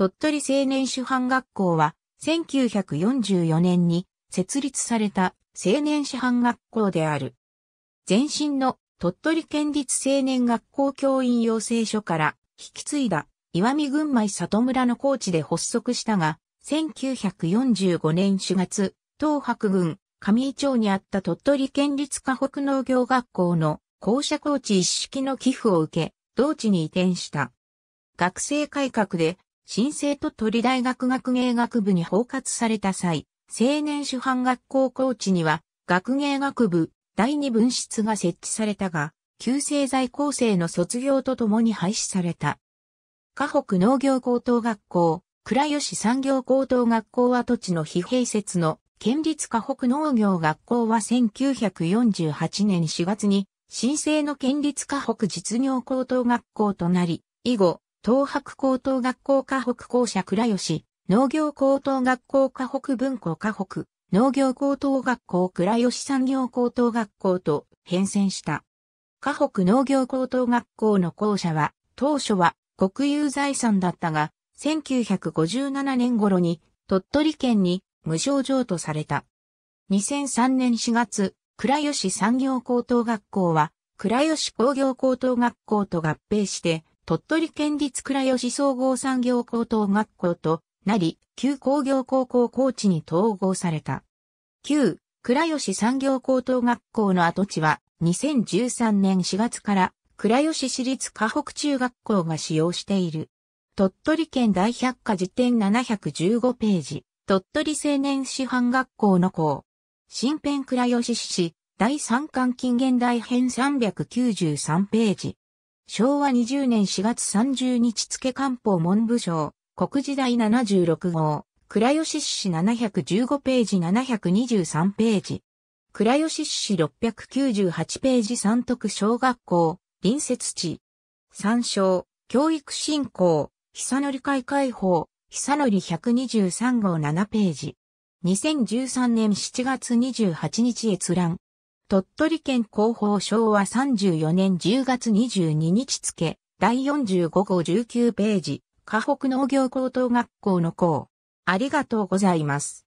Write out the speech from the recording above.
鳥取青年主犯学校は、1944年に設立された青年主犯学校である。前身の鳥取県立青年学校教員養成所から引き継いだ岩見群馬里村の高地で発足したが、1945年4月、東白郡上井町にあった鳥取県立河北農業学校の校舎高地一式の寄付を受け、同地に移転した。学生改革で新生と鳥大学学芸学部に包括された際、青年主犯学校校地には、学芸学部第二分室が設置されたが、旧制在校生の卒業とともに廃止された。河北農業高等学校、倉吉産業高等学校跡地の非併設の県立河北農業学校は1948年4月に、新生の県立河北実業高等学校となり、以後、東白高等学校河北校舎倉吉、農業高等学校河北文庫河北、農業高等学校倉吉産業高等学校と変遷した。河北農業高等学校の校舎は、当初は国有財産だったが、1957年頃に鳥取県に無償譲渡された。2003年4月、倉吉産業高等学校は、倉吉工業高等学校と合併して、鳥取県立倉吉総合産業高等学校となり、旧工業高校高知に統合された。旧倉吉産業高等学校の跡地は2013年4月から倉吉市立河北中学校が使用している。鳥取県大百科辞典715ページ、鳥取青年師範学校の校。新編倉吉市、第三巻近現代編393ページ。昭和20年4月30日付官報文部省、国時代76号、倉吉市715ページ723ページ。倉吉市698ページ三徳小学校、隣接地。参照、教育振興、久則会開放、久則123号7ページ。2013年7月28日閲覧。鳥取県広報昭和34年10月22日付、第45号19ページ、河北農業高等学校の校。ありがとうございます。